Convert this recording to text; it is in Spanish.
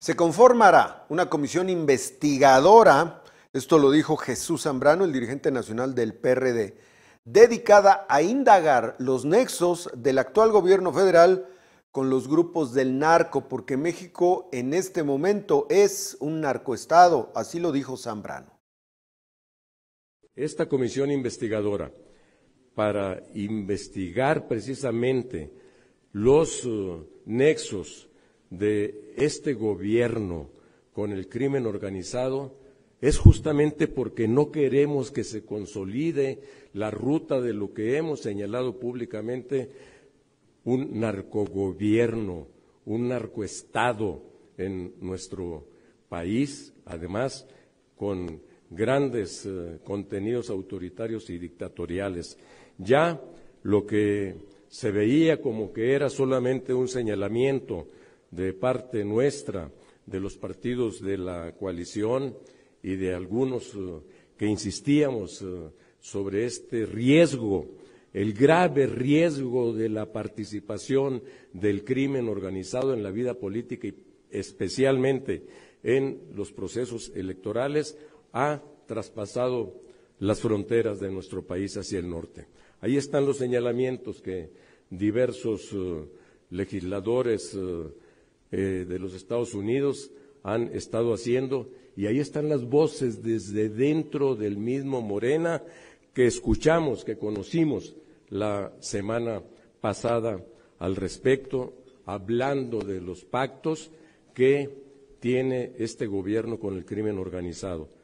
Se conformará una comisión investigadora, esto lo dijo Jesús Zambrano, el dirigente nacional del PRD, dedicada a indagar los nexos del actual gobierno federal con los grupos del narco, porque México en este momento es un narcoestado, así lo dijo Zambrano. Esta comisión investigadora, para investigar precisamente los eh, nexos de este gobierno con el crimen organizado es justamente porque no queremos que se consolide la ruta de lo que hemos señalado públicamente, un narcogobierno, un narcoestado en nuestro país, además con grandes eh, contenidos autoritarios y dictatoriales. Ya lo que se veía como que era solamente un señalamiento de parte nuestra, de los partidos de la coalición y de algunos eh, que insistíamos eh, sobre este riesgo, el grave riesgo de la participación del crimen organizado en la vida política y especialmente en los procesos electorales, ha traspasado las fronteras de nuestro país hacia el norte. Ahí están los señalamientos que diversos eh, legisladores eh, de los Estados Unidos han estado haciendo, y ahí están las voces desde dentro del mismo Morena que escuchamos, que conocimos la semana pasada al respecto, hablando de los pactos que tiene este gobierno con el crimen organizado.